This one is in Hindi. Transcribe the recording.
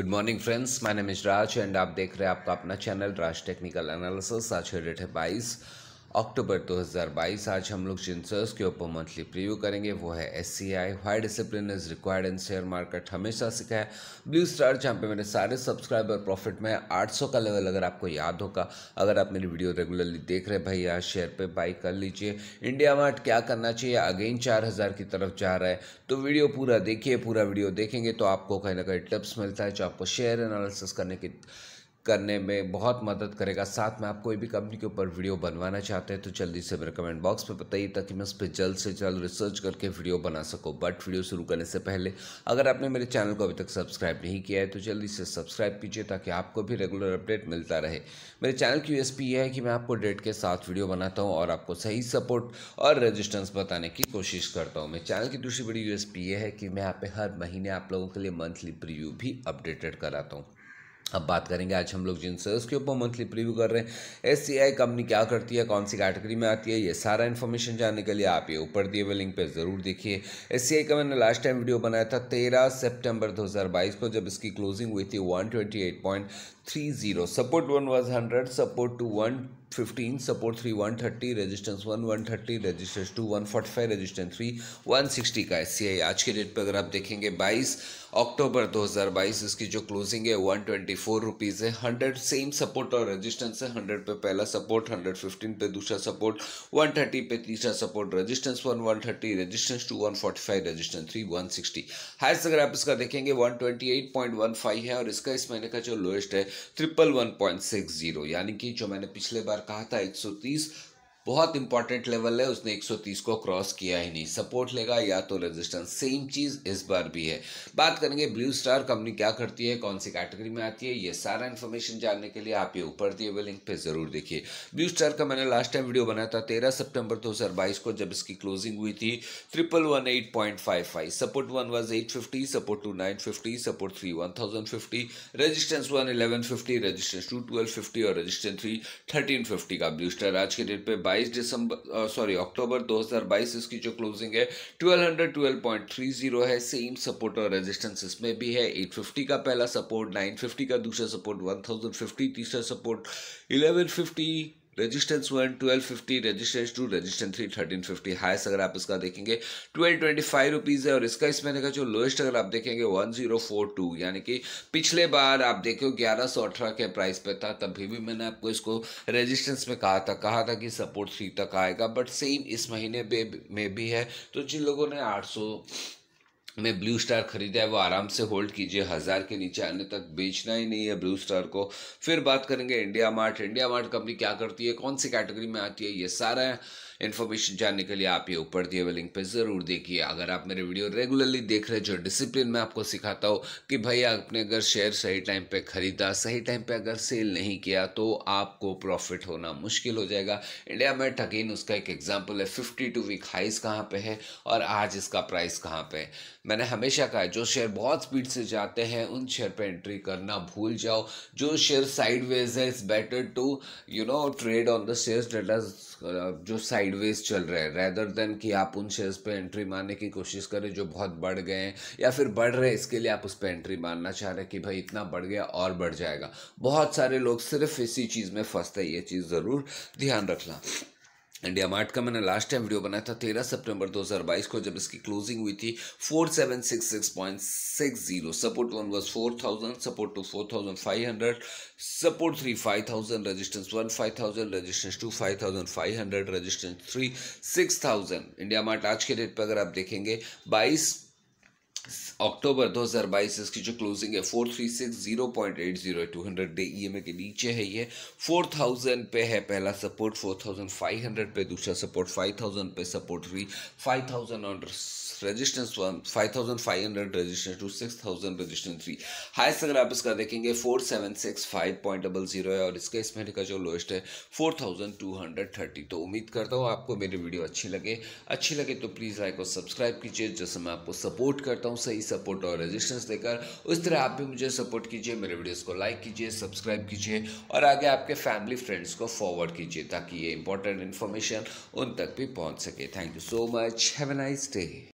good morning friends my name is Raj and आप देख रहे हैं आपका अपना चैनल राज टेक्निकल एनालिसिस आज की डेट है बाईस अक्टूबर 2022 आज हम लोग जिन शेयर्स के ऊपर मंथली प्रीव्यू करेंगे वो है S C I Y discipline is required in share market हमेशा सिखाए ब्लू स्टार जहाँ पे मेरे सारे सब्सक्राइबर प्रॉफिट में 800 का लेवल अगर आपको याद होगा अगर आप मेरी वीडियो रेगुलरली देख रहे भैया शेयर पे बाई कर लीजिए इंडिया मार्ट क्या करना चाहिए अगेन चार हज़ार की तरफ जा रहा है तो वीडियो पूरा देखिए पूरा वीडियो देखेंगे तो आपको कहीं ना कहीं टिप्स मिलता है जो आपको शेयर एनालिसिस करने की करने में बहुत मदद करेगा साथ में आप कोई भी कंपनी के ऊपर वीडियो बनवाना चाहते हैं तो जल्दी से मेरे कमेंट बॉक्स में बताइए ताकि मैं उस पर जल्द से जल्द रिसर्च करके वीडियो बना सकूँ बट वीडियो शुरू करने से पहले अगर आपने मेरे चैनल को अभी तक सब्सक्राइब नहीं किया है तो जल्दी से सब्सक्राइब कीजिए ताकि आपको भी रेगुलर अपडेट मिलता रहे मेरे चैनल की यूएसपी यह है कि मैं आपको डेट के साथ वीडियो बनाता हूँ और आपको सही सपोर्ट और रजिस्टेंस बताने की कोशिश करता हूँ मेरे चैनल की दूसरी बड़ी यूएसपी यह है कि मैं यहाँ पर हर महीने आप लोगों के लिए मंथली प्रिव्यू भी अपडेटेड कराता हूँ अब बात करेंगे आज हम लोग जिन शेयर्स के ऊपर मंथली प्रीव्यू कर रहे हैं एस कंपनी क्या करती है कौन सी कैटेगरी में आती है ये सारा इन्फॉर्मेशन जानने के लिए आप ये ऊपर दिए हुए लिंक पे ज़रूर देखिए एस का मैंने लास्ट टाइम वीडियो बनाया था 13 सितंबर 2022 को जब इसकी क्लोजिंग हुई थी 128.30 support one was hundred support two one fifteen support three one thirty resistance one one thirty resistance two one forty five resistance three one sixty का एस आज के डेट पर अगर आप देखेंगे बाईस अक्टूबर दो हज़ार बाईस इसकी जो क्लोजिंग है वन ट्वेंटी फोर रुपीज़ है हंड्रेड सेम सपोर्ट और रेजिस्टेंस है हंड्रेड पे पहला सपोर्ट हंड्रेड फिफ्टीन पे दूसरा सपोर्ट वन थर्टी पे तीसरा support resistance one one thirty resistance two one forty five resistance three one sixty highest अगर आप इसका देखेंगे one twenty eight point one five है और इसका इस महीने का जो लोएस्ट है triple one point six zero यानी कि जो मैंने पिछले बार सरकाहता एक बहुत इंपॉर्टेंट लेवल है उसने 130 को क्रॉस किया ही नहीं सपोर्ट लेगा या तो रेजिस्टेंस सेम चीज़ इस बार भी है बात करेंगे ब्लू स्टार कंपनी क्या करती है कौन सी कैटेगरी में आती है ये सारा इन्फॉर्मेशन जानने के लिए आप ये ऊपर दिए हुए लिंक पे ज़रूर देखिए ब्लू स्टार का मैंने लास्ट टाइम वीडियो बनाया था तेरह सेप्टेम्बर दो को जब इसकी क्लोजिंग हुई थी triple one eight point five five support one was eight fifty support two nine fifty support three one thousand fifty resistance one eleven fifty resistance two twelve fifty और रजिस्टेंस थ्री थर्टीन फिफ्टी का ब्लू स्टार आज के डेट पे बाई 22 दिसंबर सॉरी अक्टूबर 2022 इसकी जो क्लोजिंग है 1212.30 है सेम सपोर्ट और रेजिस्टेंस इसमें भी है 850 का पहला सपोर्ट 950 का दूसरा सपोर्ट 1050 तीसरा support 1150 resistance one twelve fifty resistance two resistance three thirteen fifty highest अगर आप इसका देखेंगे ट्वेल्व ट्वेंटी फाइव रुपीज़ है और इसका इस महीने का जो लोएस्ट अगर आप देखेंगे वन जीरो फोर टू यानी कि पिछले बार आप देखो ग्यारह सौ अठारह के प्राइस पे था तभी भी मैंने आपको इसको रजिस्टेंस में कहा था कहा था कि सपोर्ट थ्री तक आएगा बट सेम इस महीने में भी है तो जिन लोगों ने आठ सौ में ब्लू स्टार खरीदा है वो आराम से होल्ड कीजिए हज़ार के नीचे आने तक बेचना ही नहीं है ब्लू स्टार को फिर बात करेंगे India Mart India Mart company क्या करती है कौन सी कैटेगरी में आती है ये सारा इन्फॉर्मेशन जानने के लिए आप ये ऊपर दिए हुए लिंक पे ज़रूर देखिए अगर आप मेरे वीडियो रेगुलरली देख रहे जो डिसिप्लिन मैं आपको सिखाता हूँ कि भाई आपने अगर शेयर सही टाइम पर ख़रीदा सही टाइम पर अगर सेल नहीं किया तो आपको प्रॉफिट होना मुश्किल हो जाएगा इंडिया मार्ट अगेन उसका एक एग्जाम्पल है फिफ्टी टू वीक हाइस कहाँ पर है और आज इसका प्राइस कहाँ पर है मैंने हमेशा कहा जो शेयर बहुत स्पीड से जाते हैं उन शेयर पे एंट्री करना भूल जाओ जो शेयर साइडवेज है it's better to you know trade on the shares that जो साइडवेज चल रहे हैं रैदर देन कि आप उन शेयर्स पे एंट्री मारने की कोशिश करें जो बहुत बढ़ गए हैं या फिर बढ़ रहे इसके लिए आप उस पर एंट्री मारना चाह रहे हैं कि भाई इतना बढ़ गया और बढ़ जाएगा बहुत सारे लोग सिर्फ इसी चीज़ में फंसते हैं ये चीज़ ज़रूर ध्यान रखना इंडिया मार्ट का मैंने लास्ट टाइम वीडियो बनाया था तेरह सितंबर 2022 को जब इसकी क्लोजिंग हुई थी 4766.60 support one was 4000 support two 4500 support three 5000 resistance one 5000 resistance two 5500 resistance three 6000 India Mart आज के डेट पर अगर आप देखेंगे 22 अक्टूबर 2022 इसकी जो क्लोजिंग है four three six zero point eight zero two hundred day E के नीचे है ये फोर थाउजेंड पे है पहला support four thousand five hundred पे दूसरा सपोर्ट फाइव थाउजेंड पे support three five thousand one five hundred 5500 two six thousand resistance three highest अगर आप इसका देखेंगे four seven six five point double zero है और इसका इसमें का जो लोएस्ट है four thousand to hundred thirty तो उम्मीद करता हूँ आपको मेरी वीडियो अच्छी लगे अच्छी लगे तो प्लीज़ लाइक और सब्सक्राइब कीजिए जैसे मैं आपको सपोर्ट करता हूँ सही सपोर्ट और रजिस्टेंस देकर उस तरह आप भी मुझे सपोर्ट कीजिए मेरे वीडियोज़ को लाइक कीजिए सब्सक्राइब कीजिए और आगे आपके फैमिली फ्रेंड्स को फॉरवर्ड कीजिए ताकि ये इंपॉर्टेंट इन्फॉर्मेशन उन तक भी पहुँच सके thank you so much have a nice day